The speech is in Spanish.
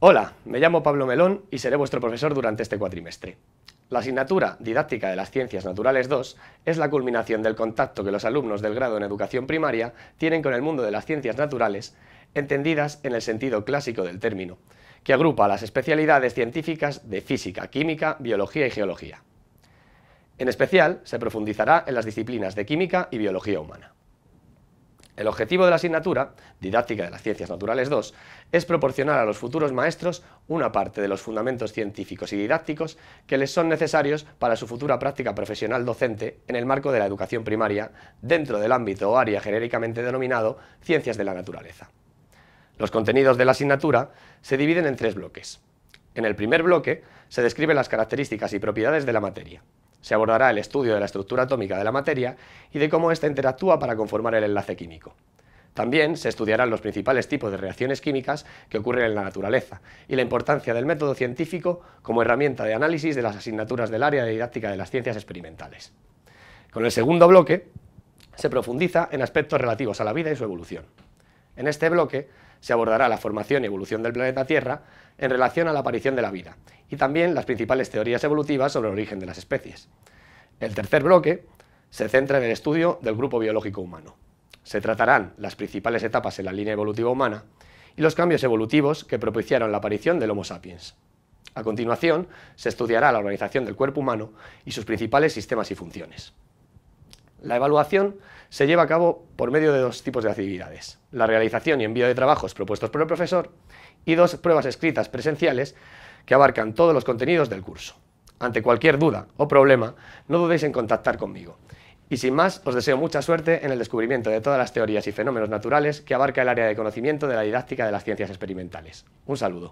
Hola, me llamo Pablo Melón y seré vuestro profesor durante este cuatrimestre. La asignatura Didáctica de las Ciencias Naturales 2 es la culminación del contacto que los alumnos del grado en educación primaria tienen con el mundo de las ciencias naturales, entendidas en el sentido clásico del término, que agrupa las especialidades científicas de física, química, biología y geología. En especial, se profundizará en las disciplinas de química y biología humana. El objetivo de la asignatura, Didáctica de las Ciencias Naturales 2, es proporcionar a los futuros maestros una parte de los fundamentos científicos y didácticos que les son necesarios para su futura práctica profesional docente en el marco de la educación primaria, dentro del ámbito o área genéricamente denominado Ciencias de la Naturaleza. Los contenidos de la asignatura se dividen en tres bloques. En el primer bloque se describen las características y propiedades de la materia. Se abordará el estudio de la estructura atómica de la materia y de cómo ésta interactúa para conformar el enlace químico. También se estudiarán los principales tipos de reacciones químicas que ocurren en la naturaleza y la importancia del método científico como herramienta de análisis de las asignaturas del área de didáctica de las ciencias experimentales. Con el segundo bloque se profundiza en aspectos relativos a la vida y su evolución. En este bloque se abordará la formación y evolución del planeta Tierra en relación a la aparición de la vida y también las principales teorías evolutivas sobre el origen de las especies. El tercer bloque se centra en el estudio del grupo biológico humano. Se tratarán las principales etapas en la línea evolutiva humana y los cambios evolutivos que propiciaron la aparición del Homo sapiens. A continuación, se estudiará la organización del cuerpo humano y sus principales sistemas y funciones. La evaluación se lleva a cabo por medio de dos tipos de actividades, la realización y envío de trabajos propuestos por el profesor y dos pruebas escritas presenciales que abarcan todos los contenidos del curso. Ante cualquier duda o problema, no dudéis en contactar conmigo. Y sin más, os deseo mucha suerte en el descubrimiento de todas las teorías y fenómenos naturales que abarca el área de conocimiento de la didáctica de las ciencias experimentales. Un saludo.